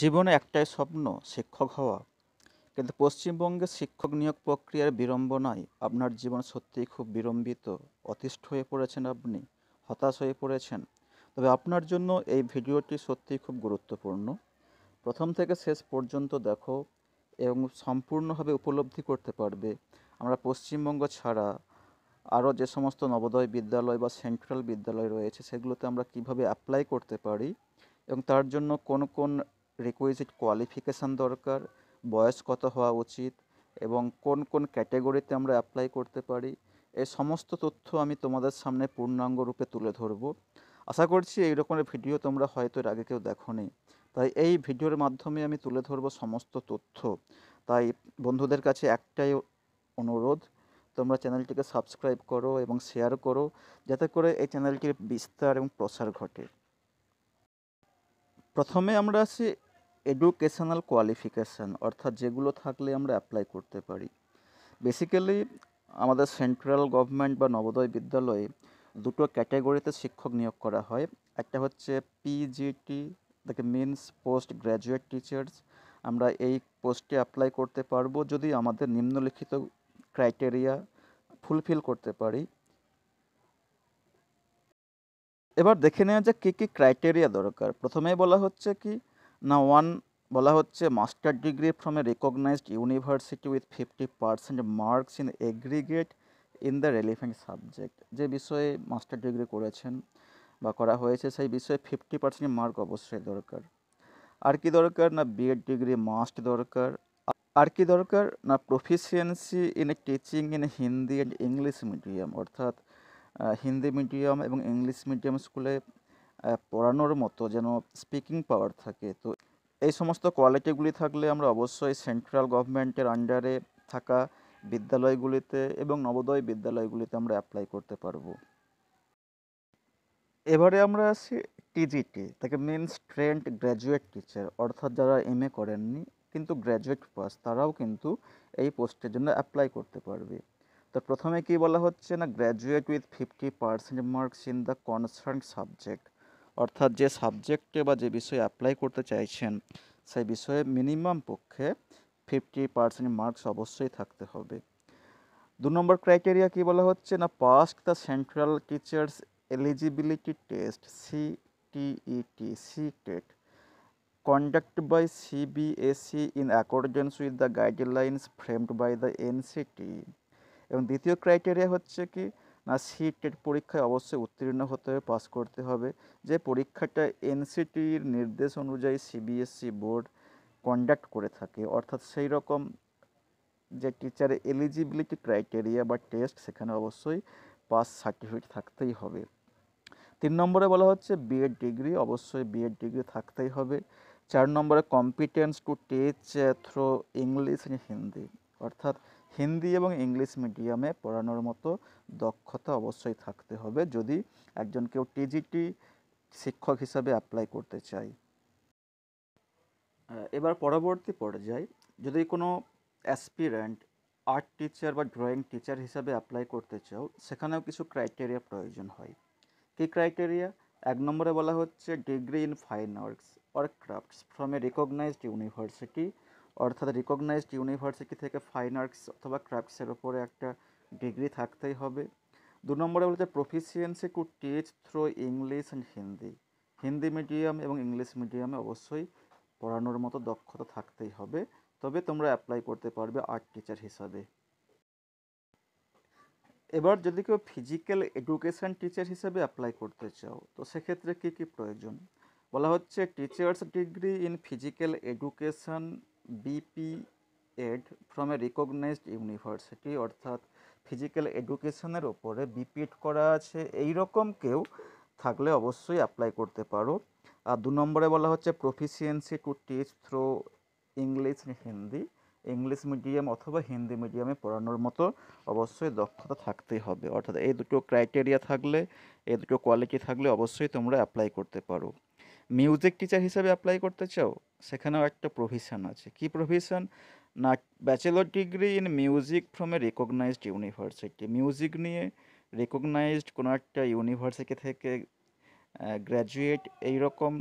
জীবনে একটাই স্বপ্ন শিক্ষক হওয়া কিন্তু পশ্চিমবঙ্গে শিক্ষক নিয়োগ প্রক্রিয়ার বিড়ম্বনায় আপনার জীবন সত্যিই খুব বিড়ম্বিত অতিষ্ঠ হয়ে পড়েছেন আপনি হতাশ হয়ে পড়েছেন তবে আপনার জন্য এই ভিডিওটি সত্যিই খুব গুরুত্বপূর্ণ প্রথম থেকে শেষ পর্যন্ত দেখো এবং সম্পূর্ণভাবে উপলব্ধি করতে পারবে আমরা পশ্চিমবঙ্গ ছাড়া আরও যে সমস্ত নবোদয় বিদ্যালয় বা সেন্ট্রাল বিদ্যালয় রয়েছে সেগুলোতে আমরা কিভাবে অ্যাপ্লাই করতে পারি এবং তার জন্য কোন কোন রিকুইজিট কোয়ালিফিকেশান দরকার বয়স কত হওয়া উচিত এবং কোন কোন ক্যাটাগরিতে আমরা অ্যাপ্লাই করতে পারি এই সমস্ত তথ্য আমি তোমাদের সামনে পূর্ণাঙ্গ রূপে তুলে ধরব আশা করছি এই রকমের ভিডিও তোমরা হয়তো এর আগে কেউ দেখো তাই এই ভিডিওর মাধ্যমে আমি তুলে ধরব সমস্ত তথ্য তাই বন্ধুদের কাছে একটাই অনুরোধ তোমরা চ্যানেলটিকে সাবস্ক্রাইব করো এবং শেয়ার করো যাতে করে এই চ্যানেলটির বিস্তার এবং প্রসার ঘটে প্রথমে আমরা আসি এডুকেশনাল কোয়ালিফিকেশান অর্থাৎ যেগুলো থাকলে আমরা অ্যাপ্লাই করতে পারি বেসিক্যালি আমাদের সেন্ট্রাল গভর্নমেন্ট বা নবোদয় বিদ্যালয়ে দুটো ক্যাটাগরিতে শিক্ষক নিয়োগ করা হয় একটা হচ্ছে পিজিটি দ্যাকে মিনস পোস্ট গ্র্যাজুয়েট টিচার্স আমরা এই পোস্টে অ্যাপ্লাই করতে পারবো যদি আমাদের নিম্নলিখিত ক্রাইটেরিয়া ফুলফিল করতে পারি এবার দেখে নেওয়া যে কী কী ক্রাইটেরিয়া দরকার প্রথমেই বলা হচ্ছে কি না ওয়ান বলা হচ্ছে master degree from a recognised university with fifty percent marks in aggregate in the relevant subject যে বিষয়ে মাস্টার ডিগ্রি করেছেন বা করা হয়েছে সেই বিষয়ে ফিফটি পার্সেন্ট মার্ক অবশ্যই দরকার আর কি দরকার না বিএড ডিগ্রি মাস্ট দরকার আর কি দরকার না proficiency in a teaching in Hindi and English medium অর্থাৎ হিন্দি মিডিয়াম এবং ইংলিশ মিডিয়াম স্কুলে পড়ানোর মতো যেন স্পিকিং পাওয়ার থাকে তো এই সমস্ত কোয়ালিটিগুলি থাকলে আমরা অবশ্যই সেন্ট্রাল গভর্নমেন্টের আন্ডারে থাকা বিদ্যালয়গুলিতে এবং নবোদয় বিদ্যালয়গুলিতে আমরা অ্যাপ্লাই করতে পারবো এবারে আমরা আসি টিজিটি তাকে মিনস ট্রেন্ড গ্র্যাজুয়েট টিচার অর্থাৎ যারা এম এ করেননি কিন্তু গ্র্যাজুয়েট পাস তারাও কিন্তু এই পোস্টের জন্য অ্যাপ্লাই করতে পারবে তো প্রথমে কি বলা হচ্ছে না graduate with fifty percent marks in the concern subject অর্থাৎ যে সাবজেক্টে বা যে বিষয়ে অ্যাপ্লাই করতে চাইছেন সেই বিষয়ে মিনিমাম পক্ষে ফিফটি পার্সেন্ট মার্কস অবশ্যই থাকতে হবে দু নম্বর ক্রাইটেরিয়া কী বলা হচ্ছে না past the central teachers eligibility test C C CTET conduct by CBSE in accordance with the guidelines framed by the NCT এবং দ্বিতীয় ক্রাইটেরিয়া হচ্ছে কি না সিটের পরীক্ষায় অবশ্যই উত্তীর্ণ হতে হবে পাস করতে হবে যে পরীক্ষাটা এনসিটির নির্দেশ অনুযায়ী সিবিএসসি বোর্ড কন্ডাক্ট করে থাকে অর্থাৎ সেই রকম যে টিচারের এলিজিবিলিটি ক্রাইটেরিয়া বা টেস্ট সেখানে অবশ্যই পাস সার্টিফিকেট থাকতেই হবে তিন নম্বরে বলা হচ্ছে বিএড ডিগ্রি অবশ্যই বিএড ডিগ্রি থাকতেই হবে চার নম্বরে competence to teach through English and Hindi অর্থাৎ হিন্দি এবং ইংলিশ মিডিয়ামে পড়ানোর মতো দক্ষতা অবশ্যই থাকতে হবে যদি একজন কেউ টিজিটি শিক্ষক হিসাবে অ্যাপ্লাই করতে চাই এবার পরবর্তী পর্যায়ে যদি কোনো অ্যাসপিরেন্ট আর্ট টিচার বা ড্রয়িং টিচার হিসাবে অ্যাপ্লাই করতে চাও সেখানেও কিছু ক্রাইটেরিয়া প্রয়োজন হয় কী ক্রাইটেরিয়া এক নম্বরে বলা হচ্ছে degree in fine arts or crafts from a recognised university অর্থাৎ রিকগনাইজড ইউনিভার্সিটি থেকে ফাইন আর্টস অথবা ক্রাফটসের ওপরে একটা ডিগ্রি থাকতেই হবে দু নম্বরে বলেছে proficiency to teach through English and Hindi Hindi medium এবং ইংলিশ মিডিয়ামে অবশ্যই পড়ানোর মতো দক্ষতা থাকতেই হবে তবে তোমরা অ্যাপ্লাই করতে পারবে আর্ট টিচার হিসাবে এবার যদি কেউ ফিজিক্যাল এডুকেশন টিচার হিসেবে অ্যাপ্লাই করতে চাও তো সেক্ষেত্রে কী কী প্রয়োজন বলা হচ্ছে teachers degree in physical education BP Ed from a recognised university অর্থাৎ ফিজিক্যাল এডুকেশনের ওপরে বিপিএড করা আছে এই রকম কেউ থাকলে অবশ্যই অ্যাপ্লাই করতে পারো আর দু নম্বরে বলা হচ্ছে proficiency to teach through English Hindi English medium অথবা হিন্দি মিডিয়ামে পড়ানোর মতো অবশ্যই দক্ষতা থাকতেই হবে অর্থাৎ এই দুটো ক্রাইটেরিয়া থাকলে এই দুটো কোয়ালিটি থাকলে অবশ্যই তোমরা অ্যাপ্লাই করতে পারো মিউজিক টিচার হিসেবে অ্যাপ্লাই করতে চাও সেখানেও একটা প্রভিশন আছে কি প্রভিশন না bachelor degree in music from a recognised university music নিয়ে রেকগনাইজড কোনো একটা ইউনিভার্সিটি থেকে গ্র্যাজুয়েট এইরকম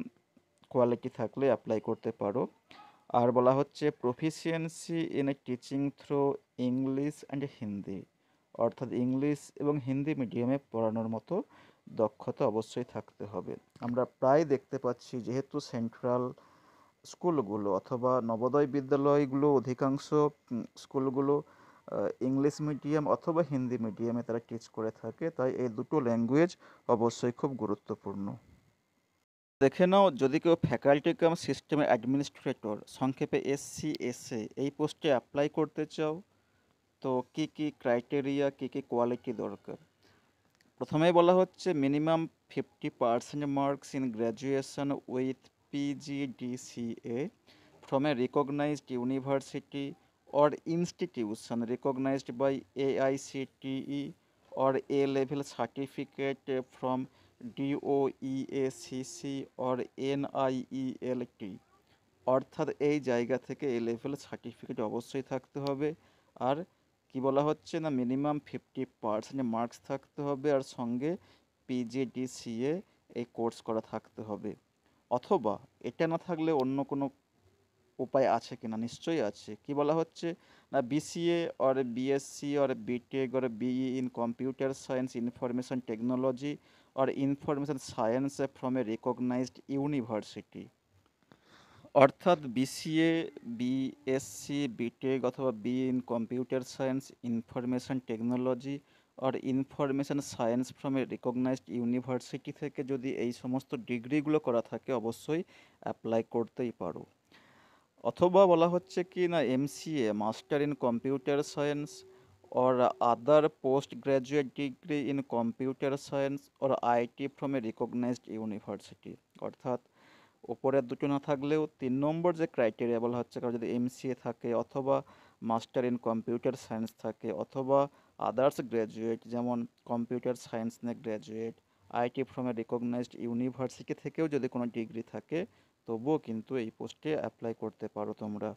কোয়ালিটি থাকলে অ্যাপ্লাই করতে পারো আর বলা হচ্ছে proficiency in a teaching through English and Hindi অর্থাৎ ইংলিশ এবং হিন্দি মিডিয়ামে পড়ানোর মতো দক্ষতা অবশ্যই থাকতে হবে আমরা প্রায় দেখতে পাচ্ছি যেহেতু সেন্ট্রাল স্কুলগুলো অথবা নবোদয় বিদ্যালয়গুলো অধিকাংশ স্কুলগুলো ইংলিশ মিডিয়াম অথবা হিন্দি মিডিয়ামে তারা টিচ করে থাকে তাই এই দুটো ল্যাঙ্গুয়েজ অবশ্যই খুব গুরুত্বপূর্ণ দেখে নাও যদি কেউ ফ্যাকাল্টি কাম সিস্টেমে অ্যাডমিনিস্ট্রেটর সংক্ষেপে এসসি এসএ এই পোস্টে অ্যাপ্লাই করতে চাও তো কি কি ক্রাইটেরিয়া কি কি কোয়ালিটি দরকার প্রথমেই বলা হচ্ছে minimum fifty percent marks in graduation with PGDCA from a recognised university or institution recognised by AICTE or A level certificate from DOEACC or NIELT অর্থাৎ এই জায়গা থেকে এ লেভেল সার্টিফিকেট অবশ্যই থাকতে হবে আর কি বলা হচ্ছে না মিনিমাম ফিফটি পার্সেন্ট মার্কস থাকতে হবে আর সঙ্গে পিজিডিসিএ এই কোর্স করা থাকতে হবে অথবা এটা না থাকলে অন্য কোনো উপায় আছে কিনা নিশ্চয়ই আছে কি বলা হচ্ছে না BCA or BSc or BTech or BE in computer science information technology or information science from a recognised university অর্থাৎ বিসিএ বিএসসি বিটেক অথবা B in computer science information technology আর information science from a recognised university থেকে যদি এই সমস্ত ডিগ্রিগুলো করা থাকে অবশ্যই অ্যাপ্লাই করতেই পারো অথবা বলা হচ্ছে কি না MCA master in computer science or other post graduate degree in computer science or IT from a recognised university অর্থাৎ ওপরের দুটো না থাকলেও তিন নম্বর যে ক্রাইটেরিয়া বলা হচ্ছে কারো যদি এমসিএ থাকে অথবা মাস্টার ইন কম্পিউটার সায়েন্স থাকে অথবা আদার্স গ্র্যাজুয়েট যেমন কম্পিউটার সায়েন্স নিয়ে graduate IT from a recognised university থেকেও যদি কোনো ডিগ্রি থাকে তবুও কিন্তু এই পোস্টে অ্যাপ্লাই করতে পারো তোমরা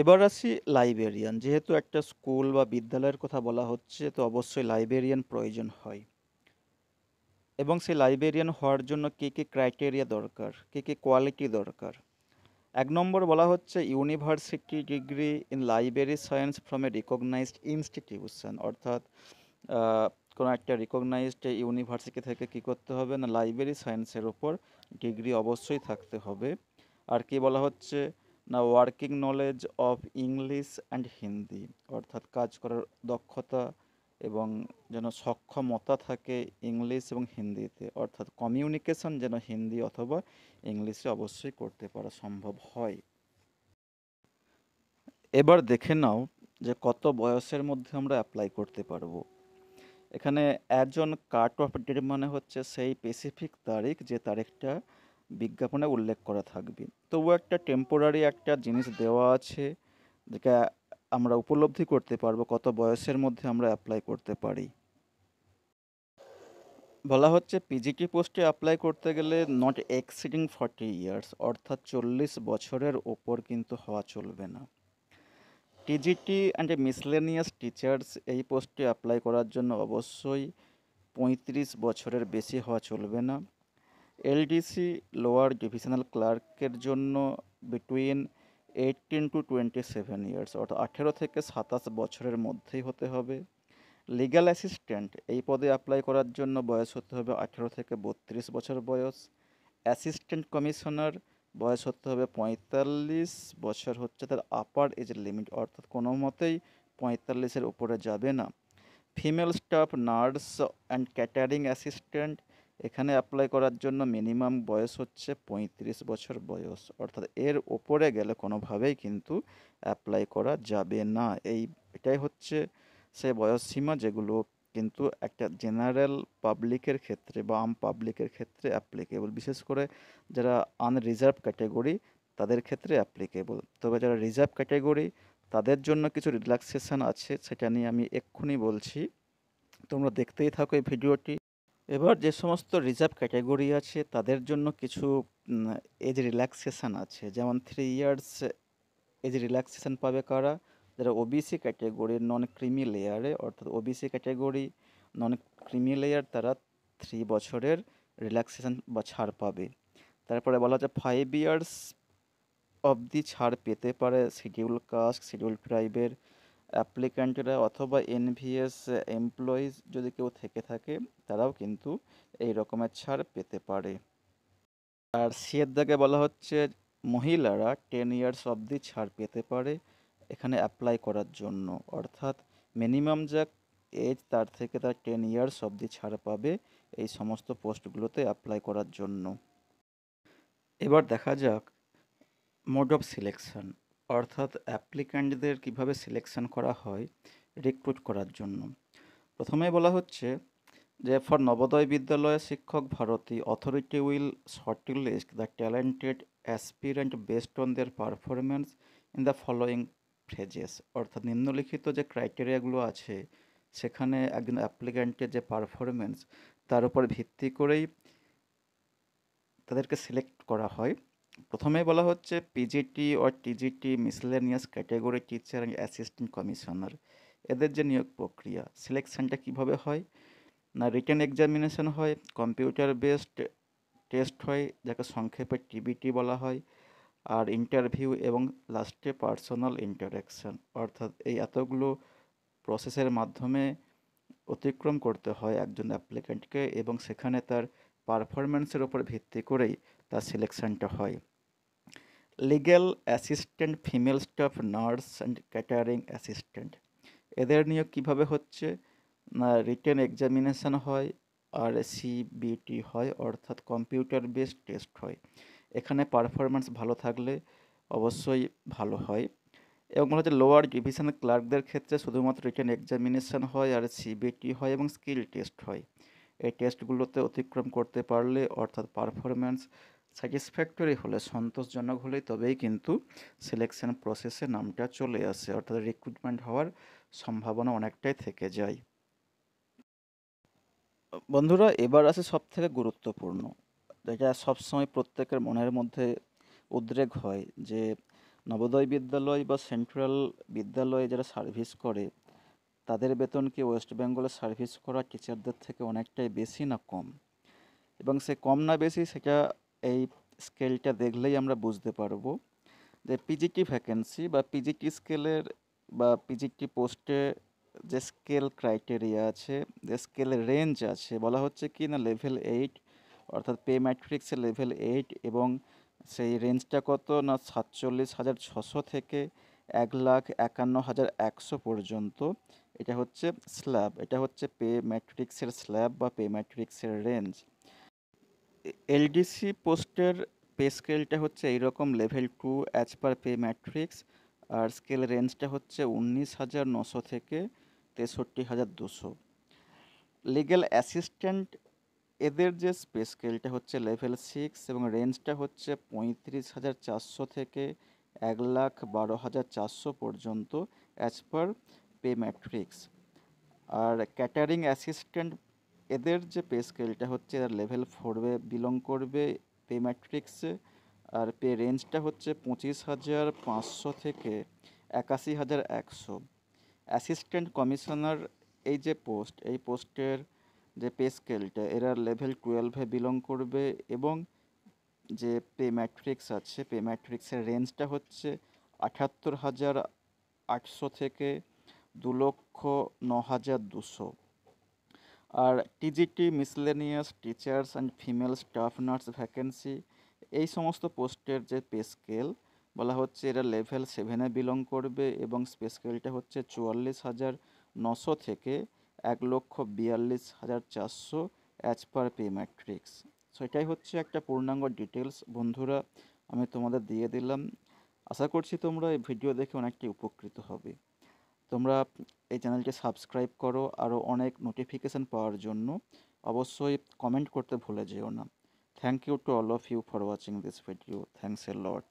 এবার আসি লাইব্রেরিয়ান যেহেতু একটা স্কুল বা বিদ্যালয়ের কথা বলা হচ্ছে তো অবশ্যই লাইব্রেরিয়ান প্রয়োজন হয় এবং সেই লাইব্রেরিয়ান হওয়ার জন্য কী কী ক্রাইটেরিয়া দরকার কী কী কোয়ালিটি দরকার এক নম্বর বলা হচ্ছে university degree in library science from a recognised institution অর্থাৎ কোনো একটা রিকগনাইজড ইউনিভার্সিটি থেকে কি করতে হবে না লাইব্রেরি সায়েন্সের ওপর ডিগ্রি অবশ্যই থাকতে হবে আর কি বলা হচ্ছে না working knowledge of English and Hindi অর্থাৎ কাজ করার দক্ষতা এবং যেন সক্ষমতা থাকে ইংলিশ এবং হিন্দিতে অর্থাৎ কমিউনিকেশন যেন হিন্দি অথবা ইংলিশে অবশ্যই করতে পারা সম্ভব হয় এবার দেখে নাও যে কত বয়সের মধ্যে আমরা অ্যাপ্লাই করতে পারবো এখানে একজন কাট অফ ডেট মানে হচ্ছে সেই স্পেসিফিক তারিখ যে তারিখটা বিজ্ঞাপনে উল্লেখ করা থাকবে তবুও একটা টেম্পোরারি একটা জিনিস দেওয়া আছে যেটা আমরা উপলব্ধি করতে পারবো কত বয়সের মধ্যে আমরা অ্যাপ্লাই করতে পারি বলা হচ্ছে পিজিটি পোস্টে অ্যাপ্লাই করতে গেলে নট এক্সিডিং ফর্টি ইয়ার্স অর্থাৎ চল্লিশ বছরের ওপর কিন্তু হওয়া চলবে না টিজিটি অ্যান্ড মিসলেনিয়াস টিচার্স এই পোস্টে অ্যাপ্লাই করার জন্য অবশ্যই পঁয়ত্রিশ বছরের বেশি হওয়া চলবে না এলডিসি লোয়ার ডিভিশনাল ক্লার্কের জন্য between eighteen to twenty seven years অর্থাৎ আঠেরো থেকে সাতাশ বছরের মধ্যেই হতে হবে লিগ্যাল অ্যাসিস্ট্যান্ট এই পদে অ্যাপ্লাই করার জন্য বয়স হতে হবে আঠেরো থেকে বত্রিশ বছর বয়স অ্যাসিস্ট্যান্ট কমিশনার বয়স হতে হবে পঁয়তাল্লিশ বছর হচ্ছে তার আপার এজ লিমিট অর্থাৎ কোনো মতেই পঁয়তাল্লিশের উপরে যাবে না female staff nurse and catering assistant এখানে অ্যাপ্লাই করার জন্য মিনিমাম বয়স হচ্ছে পঁয়ত্রিশ বছর বয়স অর্থাৎ এর ওপরে গেলে কোনোভাবেই কিন্তু অ্যাপ্লাই করা যাবে না এই এটাই হচ্ছে সে বয়স সীমা যেগুলো কিন্তু একটা জেনারেল পাবলিকের ক্ষেত্রে বা আম পাবলিকের ক্ষেত্রে অ্যাপ্লিকেবল বিশেষ করে যারা আনরিজার্ভ ক্যাটাগরি তাদের ক্ষেত্রে অ্যাপ্লিকেবল তবে যারা রিজার্ভ ক্যাটাগরি তাদের জন্য কিছু রিল্যাক্সেশন আছে সেটা নিয়ে আমি এক্ষুনি বলছি তোমরা দেখতেই থাকো এই ভিডিওটি এবার যে সমস্ত রিজার্ভ ক্যাটাগরি আছে তাদের জন্য কিছু এজ রিল্যাক্সেশন আছে যেমন থ্রি ইয়ার্স এজ রিল্যাক্সেশন পাবে কারা যারা ওবিসি ক্যাটাগরির নন ক্রিমি লেয়ারে অর্থাৎ OBC category non creamy layer তারা থ্রি বছরের রিল্যাক্সেশন বা ছাড় পাবে তারপরে বলা হচ্ছে ফাইভ ইয়ার্স অবধি ছাড় পেতে পারে শিডিউল কাস্ট শিডিউল ট্রাইবের অ্যাপ্লিক্যান্টরা অথবা এনভিএস এমপ্লয়িজ যদি কেউ থেকে থাকে তারাও কিন্তু এই রকমের ছাড় পেতে পারে আর সিয়ের দাগে বলা হচ্ছে মহিলারা টেন ইয়ার্স অবধি ছাড় পেতে পারে এখানে অ্যাপ্লাই করার জন্য অর্থাৎ মিনিমাম যা এজ তার থেকে তার টেন ইয়ার্স অবধি ছাড় পাবে এই সমস্ত পোস্টগুলোতে অ্যাপ্লাই করার জন্য এবার দেখা যাক মোড অফ সিলেকশন অর্থাৎ অ্যাপ্লিক্যান্টদের কিভাবে সিলেকশন করা হয় রিক্রুট করার জন্য প্রথমেই বলা হচ্ছে যে ফর নবোদয় বিদ্যালয়ের শিক্ষক ভারতী authority will list the talented aspirant based on their performance in the following phrases অর্থাৎ নিম্নলিখিত যে ক্রাইটেরিয়াগুলো আছে সেখানে একজন অ্যাপ্লিক্যান্টের যে পারফরমেন্স তার উপর ভিত্তি করেই তাদেরকে সিলেক্ট করা হয় প্রথমে বলা হচ্ছে পিজিটি ও TGT miscellaneous category teacher and assistant commissioner এদের যে নিয়োগ প্রক্রিয়া সিলেকশানটা কীভাবে হয় না রিটার্ন এক্সামিনেশন হয় কম্পিউটার বেসড টেস্ট হয় যাকে সংক্ষেপে টিবিটি বলা হয় আর ইন্টারভিউ এবং লাস্টে পার্সোনাল ইন্টারাকশান অর্থাৎ এই এতগুলো প্রসেসের মাধ্যমে অতিক্রম করতে হয় একজন অ্যাপ্লিক্যান্টকে এবং সেখানে তার পারফরমেন্সের ওপর ভিত্তি করেই তার সিলেকশনটা হয় legal assistant female staff nurse and catering assistant এদের নিয়োগ কীভাবে হচ্ছে না রিটেন এক্সামিনেশান হয় আর সিবিটি হয় অর্থাৎ কম্পিউটার বেসড টেস্ট হয় এখানে পারফরমেন্স ভালো থাকলে অবশ্যই ভালো হয় এবং হচ্ছে লোয়ার ডিভিশন ক্লার্কদের ক্ষেত্রে শুধুমাত্র রিটেন এক্সামিনেশান হয় আর সিবিটি হয় এবং স্কিল টেস্ট হয় এই টেস্টগুলোতে অতিক্রম করতে পারলে অর্থাৎ পারফরমেন্স স্যাটিসফ্যাক্টরি হলে সন্তোষজনক হলে তবেই কিন্তু সিলেকশন প্রসেসে নামটা চলে আসে অর্থাৎ রিক্রুটমেন্ট হওয়ার সম্ভাবনা অনেকটাই থেকে যায় বন্ধুরা এবার আছে থেকে গুরুত্বপূর্ণ যেটা সবসময় প্রত্যেকের মনের মধ্যে উদ্রেক হয় যে নবোদয় বিদ্যালয় বা সেন্ট্রাল বিদ্যালয়ে যারা সার্ভিস করে তাদের বেতন কি ওয়েস্ট বেঙ্গলে সার্ভিস করা টিচারদের থেকে অনেকটাই বেশি না কম এবং সে কম না বেশি সেটা এই স্কেলটা দেখলেই আমরা বুঝতে পারবো যে পিজিটি ভ্যাকেন্সি বা পিজিটি স্কেলের বা পিজিটি পোস্টে যে স্কেল ক্রাইটেরিয়া আছে যে স্কেলের রেঞ্জ আছে বলা হচ্ছে কি না লেভেল এইট অর্থাৎ পে ম্যাট্রিক্সে লেভেল এইট এবং সেই রেঞ্জটা কত না সাতচল্লিশ হাজার ছশো থেকে এক লাখ একান্ন হাজার একশো পর্যন্ত এটা হচ্ছে স্ল্যাব এটা হচ্ছে পে ম্যাট্রিক্সের স্ল্যাব বা পে ম্যাট্রিক্সের রেঞ্জ এলডিসি পোস্টের পে স্কেলটা হচ্ছে এইরকম level two as per pay matrix আর স্কেল রেঞ্জটা হচ্ছে উনিশ হাজার নশো থেকে তেষট্টি হাজার দুশো লিগ্যাল অ্যাসিস্ট্যান্ট এদের যে পে স্কেলটা হচ্ছে লেভেল সিক্স এবং রেঞ্জটা হচ্ছে পঁয়ত্রিশ হাজার চারশো থেকে এক লাখ বারো হাজার চারশো পর্যন্ত অ্যাজ পার পে ম্যাট্রিক্স আর ক্যাটারিং অ্যাসিস্ট্যান্ট এদের যে পে স্কেলটা হচ্ছে এরা লেভেল ফোরে বিলং করবে পে ম্যাট্রিক্সে আর পে রেঞ্জটা হচ্ছে পঁচিশ হাজার পাঁচশো থেকে একাশি হাজার একশো অ্যাসিস্ট্যান্ট কমিশনার এই যে পোস্ট এই পোস্টের যে পে স্কেলটা এরা লেভেল টুয়েলভে বিলং করবে এবং যে পে ম্যাট্রিক্স আছে পে ম্যাট্রিক্সের রেঞ্জটা হচ্ছে আটাত্তর হাজার আটশো থেকে দু লক্ষ ন হাজার দুশো আর TGT miscellaneous teachers and female staff nurse vacancy এই সমস্ত পোস্টের যে পে স্কেল বলা হচ্ছে এরা লেভেল সেভেনে বিলং করবে এবং স্পে স্কেলটা হচ্ছে চুয়াল্লিশ হাজার নশো থেকে এক লক্ষ বিয়াল্লিশ হাজার চারশো as per pay matrix so এটাই হচ্ছে একটা পূর্ণাঙ্গ ডিটেলস বন্ধুরা আমি তোমাদের দিয়ে দিলাম আশা করছি তোমরা এই ভিডিও দেখে অনেকটি উপকৃত হবে তোমরা এই চ্যানেলকে সাবস্ক্রাইব করো আরও অনেক নোটিফিকেশান পাওয়ার জন্য অবশ্যই কমেন্ট করতে ভুলে যেও না thank you to all of you for watching this video thanks a lot